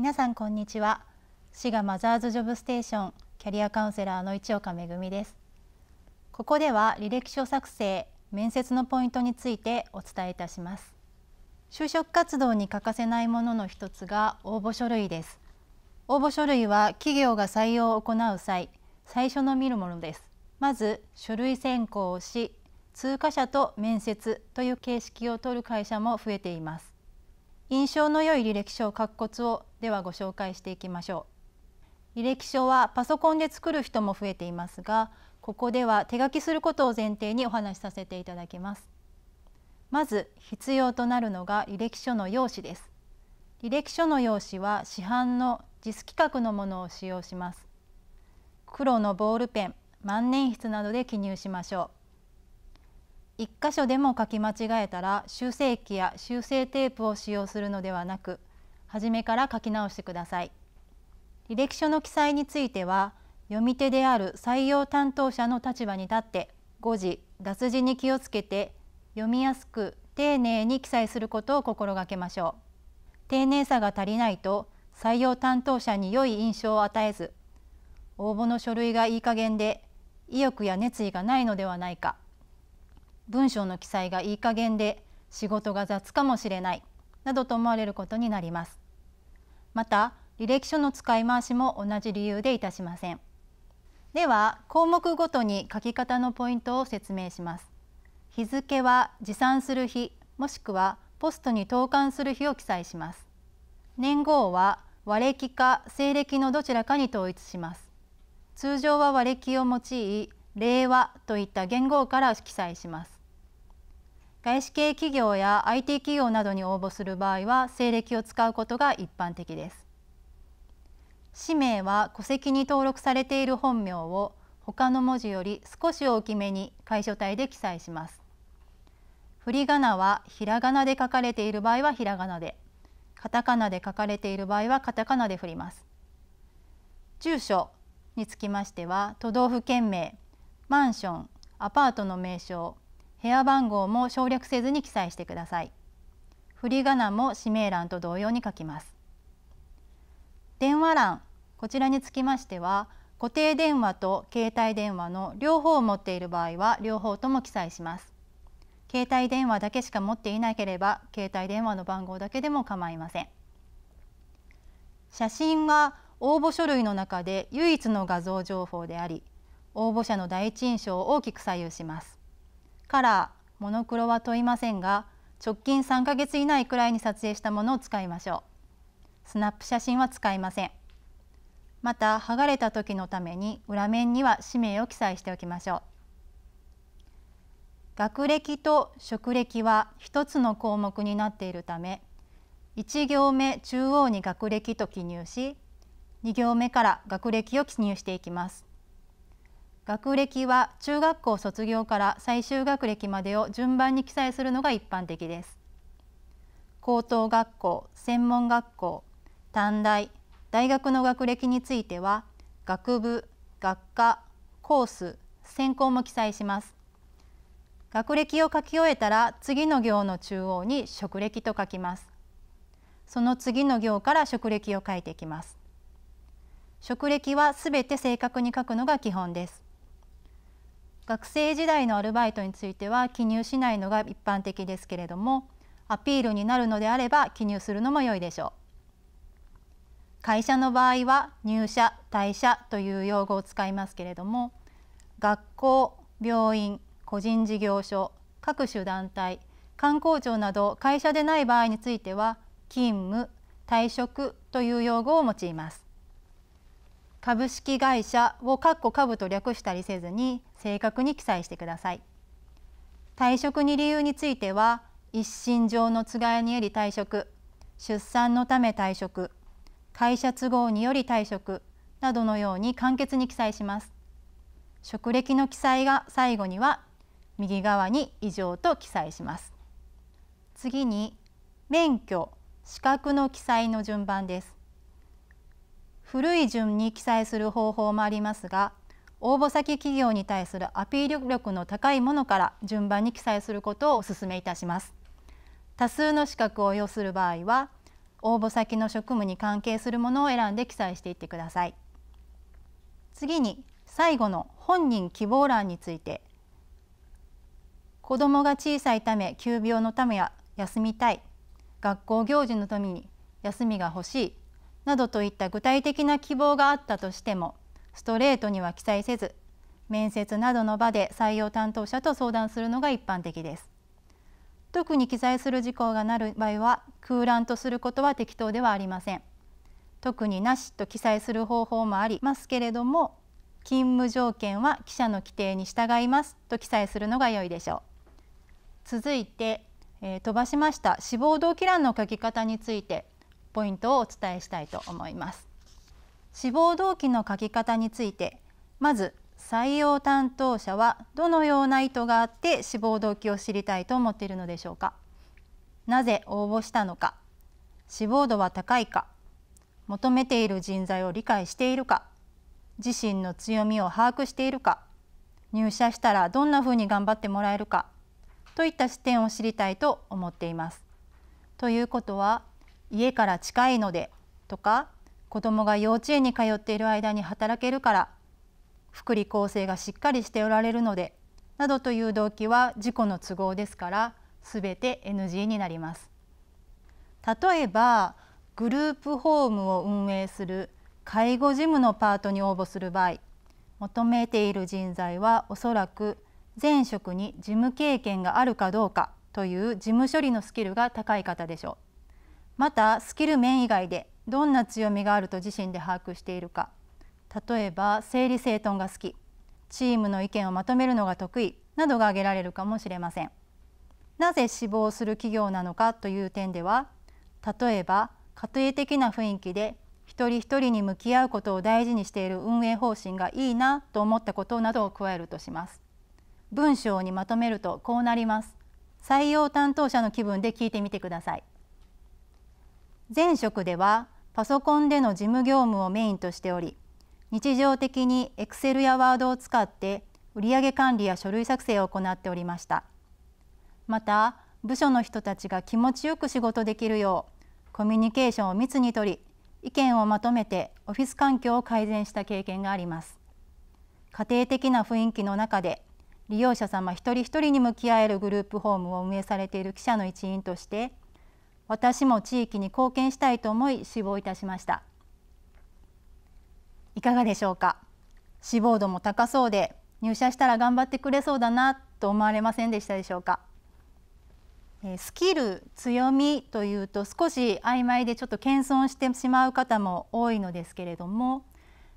皆さんこんにちは滋賀マザーズジョブステーションキャリアカウンセラーの市岡恵ですここでは履歴書作成面接のポイントについてお伝えいたします就職活動に欠かせないものの一つが応募書類です応募書類は企業が採用を行う際最初の見るものですまず書類選考をし通過者と面接という形式を取る会社も増えています印象の良い履歴書を書くコツをではご紹介していきましょう履歴書はパソコンで作る人も増えていますがここでは手書きすることを前提にお話しさせていただきますまず必要となるのが履歴書の用紙です履歴書の用紙は市販の JIS 規格のものを使用します黒のボールペン万年筆などで記入しましょう1箇所でも書き間違えたら修正液や修正テープを使用するのではなく初めから書き直してください。履歴書の記載については読み手である採用担当者の立場に立って誤字脱字に気をつけて読みやすく丁寧に記載することを心がけましょう。丁寧さが足りないと採用担当者に良い印象を与えず応募の書類がいい加減で意欲や熱意がないのではないか文章の記載がいい加減で仕事が雑かもしれないなどと思われることになりますまた履歴書の使い回しも同じ理由でいたしませんでは項目ごとに書き方のポイントを説明します日付は持参する日もしくはポストに投函する日を記載します年号は和暦か西暦のどちらかに統一します通常は和暦を用い令和といった元号から記載します外資系企業や IT 企業などに応募する場合は西暦を使うことが一般的です氏名は戸籍に登録されている本名を他の文字より少し大きめに楷書体で記載します振り仮名はひらがなで書かれている場合はひらがなでカタカナで書かれている場合はカタカナで振ります住所につきましては都道府県名マンションアパートの名称部屋番号も省略せずに記載してください。振り仮名も氏名欄と同様に書きます。電話欄こちらにつきましては固定電話と携帯電話の両方を持っている場合は両方とも記載します。携帯電話だけしか持っていなければ携帯電話の番号だけでも構いません。写真は応募書類の中で唯一の画像情報であり応募者の第一印象を大きく左右しますカラーモノクロは問いませんが直近3ヶ月以内くらいに撮影したものを使いましょうスナップ写真は使いませんまた剥がれた時のために裏面には氏名を記載しておきましょう学歴と職歴は1つの項目になっているため1行目中央に学歴と記入し2行目から学歴を記入していきます学歴は中学校卒業から最終学歴までを順番に記載するのが一般的です。高等学校、専門学校、短大、大学の学歴については学部、学科、コース、専攻も記載します。学歴を書き終えたら次の行の中央に職歴と書きます。その次の行から職歴を書いていきます。職歴はすべて正確に書くのが基本です。学生時代のアルバイトについては記入しないのが一般的ですけれどもアピールになるのであれば記入するのも良いでしょう。会社の場合は入社退社という用語を使いますけれども学校病院個人事業所各種団体官公庁など会社でない場合については勤務退職という用語を用います。株式会社を括弧株と略したりせずに正確に記載してください。退職に理由については一身上のつがいにより退職出産のため退職会社都合により退職などのように簡潔に記載します。職歴の記載が最後には右側に以上と記載します。次に免許資格の記載の順番です。古い順に記載する方法もありますが応募先企業に対するアピール力の高いものから順番に記載することをお勧めいたします多数の資格を要する場合は応募先の職務に関係するものを選んで記載していってください次に最後の本人希望欄について子供が小さいため急病のためや休みたい学校行事のために休みが欲しいなどといった具体的な希望があったとしてもストレートには記載せず面接などの場で採用担当者と相談するのが一般的です。特に記載する事項がなる場合は空欄とすることは適当ではありません。特になしと記載する方法もありますけれども勤務条件は記者の規定に従いますと記載するのが良いでしょう。続いて、えー、飛ばしました志望動機欄の書き方についてポイントをお伝えしたいと思います志望動機の書き方についてまず採用担当者はどのような意図があって志望動機を知りたいと思っているのでしょうかなぜ応募したのか志望度は高いか求めている人材を理解しているか自身の強みを把握しているか入社したらどんなふうに頑張ってもらえるかといった視点を知りたいと思っています。ということは家から近いのでとか子供が幼稚園に通っている間に働けるから福利厚生がしっかりしておられるのでなどという動機は自己の都合ですからすべて NG になります。例えばグループホームを運営する介護事務のパートに応募する場合求めている人材はおそらく前職に事務経験があるかどうかという事務処理のスキルが高い方でしょう。またスキル面以外でどんな強みがあると自身で把握しているか例えば整理整頓が好きチームの意見をまとめるのが得意などが挙げられるかもしれませんなぜ志望する企業なのかという点では例えば家庭的な雰囲気で一人一人に向き合うことを大事にしている運営方針がいいなと思ったことなどを加えるとします文章にまとめるとこうなります採用担当者の気分で聞いてみてください前職ではパソコンでの事務業務をメインとしており日常的に Excel や Word を使って売上管理や書類作成を行っておりましたまた部署の人たちが気持ちよく仕事できるようコミュニケーションを密に取り意見をまとめてオフィス環境を改善した経験があります家庭的な雰囲気の中で利用者様一人一人に向き合えるグループホームを運営されている記者の一員として私も地域に貢献したいと思い志望いたしましたいかがでしょうか志望度も高そうで入社したら頑張ってくれそうだなと思われませんでしたでしょうかスキル強みというと少し曖昧でちょっと謙遜してしまう方も多いのですけれども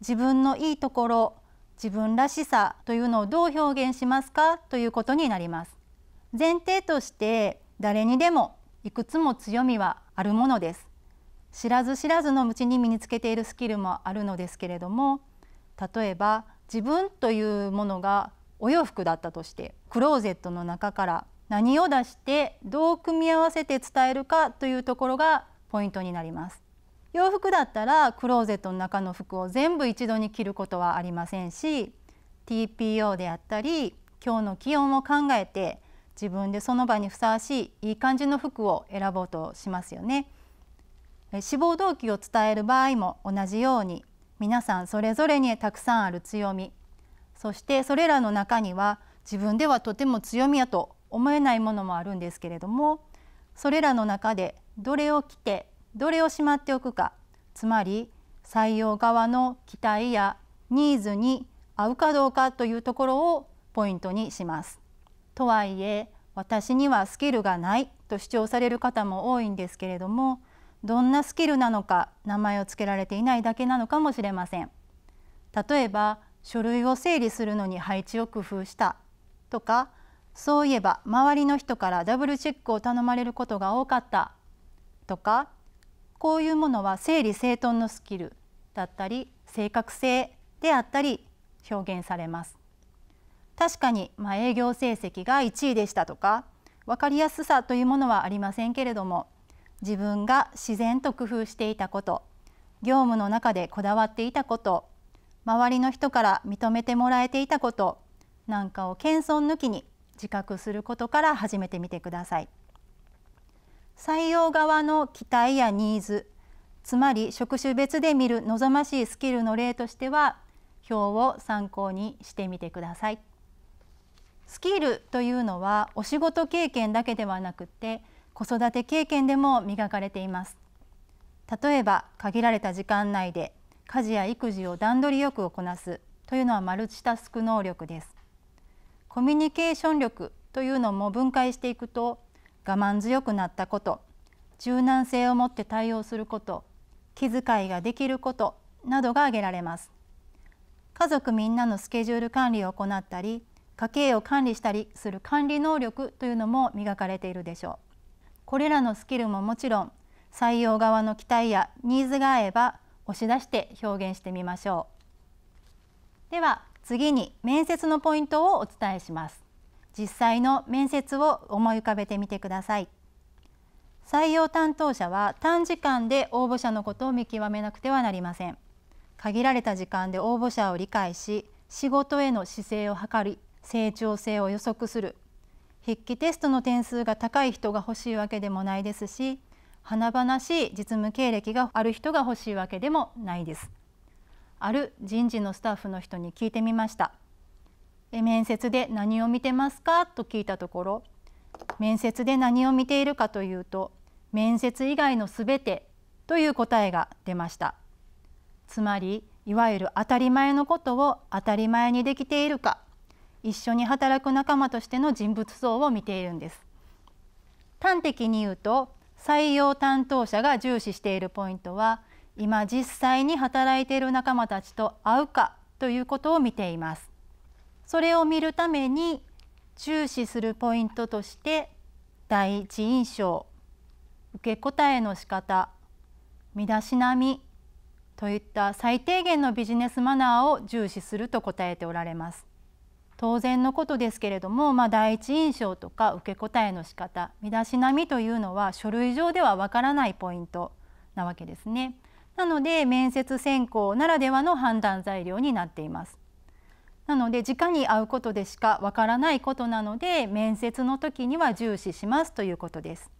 自分のいいところ自分らしさというのをどう表現しますかということになります前提として誰にでもいくつも強みはあるものです知らず知らずのうちに身につけているスキルもあるのですけれども例えば自分というものがお洋服だったとしてクローゼットの中から何を出してどう組み合わせて伝えるかというところがポイントになります洋服だったらクローゼットの中の服を全部一度に着ることはありませんし TPO であったり今日の気温を考えて自分でその場にふさわしいいい感じの服を選ぼうとしますよね。志望動機を伝える場合も同じように皆さんそれぞれにたくさんある強みそしてそれらの中には自分ではとても強みやと思えないものもあるんですけれどもそれらの中でどれを着てどれをしまっておくかつまり採用側の期待やニーズに合うかどうかというところをポイントにします。とはいえ私にはスキルがないと主張される方も多いんですけれどもどんなスキルなのか名前を付けられていないだけなのかもしれません。例えば書類を整理するのに配置を工夫したとかそういえば周りの人からダブルチェックを頼まれることが多かったとかこういうものは整理整頓のスキルだったり正確性であったり表現されます。確かに、まあ、営業成績が1位でしたとか分かりやすさというものはありませんけれども自分が自然と工夫していたこと業務の中でこだわっていたこと周りの人から認めてもらえていたことなんかを謙遜抜きに自覚することから始めてみてください。採用側の期待やニーズつまり職種別で見る望ましいスキルの例としては表を参考にしてみてください。スキルというのはお仕事経験だけではなくて子育て経験でも磨かれています例えば限られた時間内で家事や育児を段取りよくこなすというのはマルチタスク能力ですコミュニケーション力というのも分解していくと我慢強くなったこと柔軟性を持って対応すること気遣いができることなどが挙げられます家族みんなのスケジュール管理を行ったり家計を管理したりする管理能力というのも磨かれているでしょうこれらのスキルももちろん採用側の期待やニーズが合えば押し出して表現してみましょうでは次に面接のポイントをお伝えします実際の面接を思い浮かべてみてください採用担当者は短時間で応募者のことを見極めなくてはなりません限られた時間で応募者を理解し仕事への姿勢を図り成長性を予測する筆記テストの点数が高い人が欲しいわけでもないですし華々しい実務経歴がある人が欲しいわけでもないですある人事のスタッフの人に聞いてみました面接で何を見てますかと聞いたところ面接で何を見ているかというと面接以外のすべてという答えが出ましたつまりいわゆる当たり前のことを当たり前にできているか一緒に働く仲間としての人物像を見ているんです。端的に言うと採用担当者が重視しているポイントは今実際に働いている仲間たちと会うかということを見ています。それを見るために注視するポイントとして第一印象受け答えの仕方身だしなみといった最低限のビジネスマナーを重視すると答えておられます。当然のことですけれども、まあ、第一印象とか受け答えの仕方身だしなみというのは書類上ではわからないポイントなわけですね。なので面接選考ならではの判断材料になっています。なので直に会うことでしかわからないことなので面接の時には重視しますということです。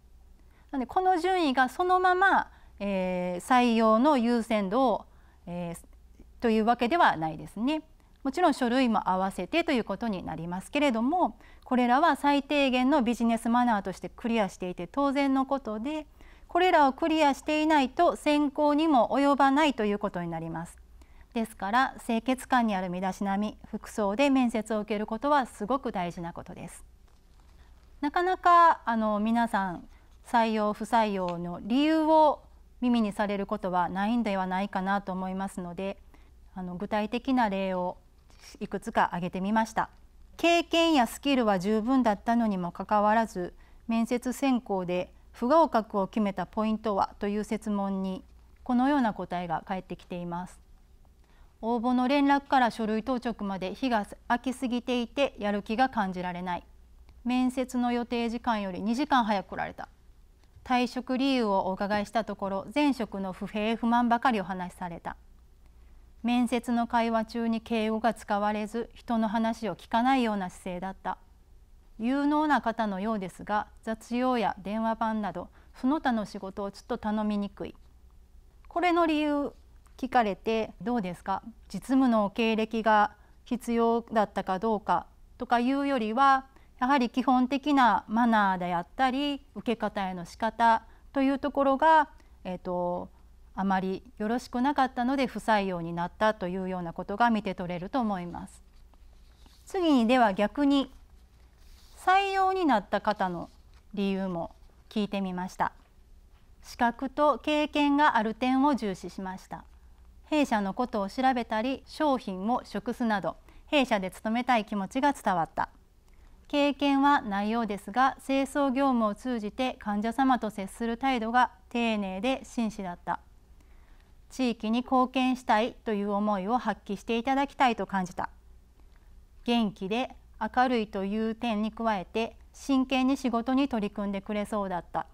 なのでこの順位がそのまま、えー、採用の優先度を、えー、というわけではないですね。もちろん書類も合わせてということになりますけれどもこれらは最低限のビジネスマナーとしてクリアしていて当然のことでこれらをクリアしていないと選考にも及ばないということになります。ですから清潔感にある身だしなみ服装で面接を受けることはすごく大事なことです。なかなかあの皆さん採用不採用の理由を耳にされることはないんではないかなと思いますのであの具体的な例をいくつか挙げてみました経験やスキルは十分だったのにもかかわらず面接選考で不合格を決めたポイントはという設問にこのような答えが返ってきています応募の連絡から書類当直まで日が空きすぎていてやる気が感じられない面接の予定時間より2時間早く来られた退職理由をお伺いしたところ前職の不平不満ばかりお話しされた面接の会話中に敬語が使われず人の話を聞かないような姿勢だった有能な方のようですが雑用や電話番などその他の仕事をちょっと頼みにくいこれの理由聞かれてどうですか実務の経歴が必要だったかどうかとかいうよりはやはり基本的なマナーであったり受け方への仕方というところが、えーとあまりよろしくなかったので不採用になったというようなことが見て取れると思います。次にでは逆に採用になった方の理由も聞いてみました。資格と経験がある点を重視しました。弊社のことを調べたり商品を食すなど弊社で勤めたい気持ちが伝わった経験はないようですが清掃業務を通じて患者様と接する態度が丁寧で真摯だった地域に貢献したいという思いを発揮していただきたいと感じた元気で明るいという点に加えて真剣に仕事に取り組んでくれそうだった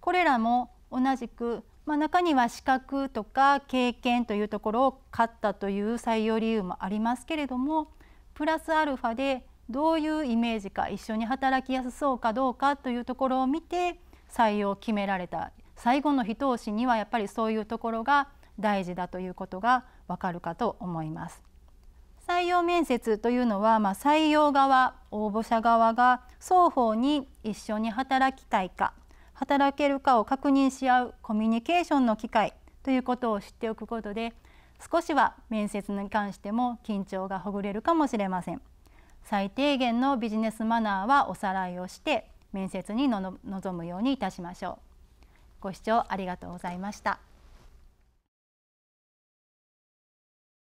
これらも同じく、まあ、中には資格とか経験というところを勝ったという採用理由もありますけれどもプラスアルファでどういうイメージか一緒に働きやすそうかどうかというところを見て採用を決められた最後の一押しにはやっぱりそういうところが大事だということがわかるかと思います。採用面接というのは、まあ、採用側応募者側が双方に一緒に働きたいか働けるかを確認し合うコミュニケーションの機会ということを知っておくことで少しは面接に関しても緊張がほぐれるかもしれません最低限のビジネスマナーはおさらいをして面接に臨むようにいたしましょう。ご視聴ありがとうございました。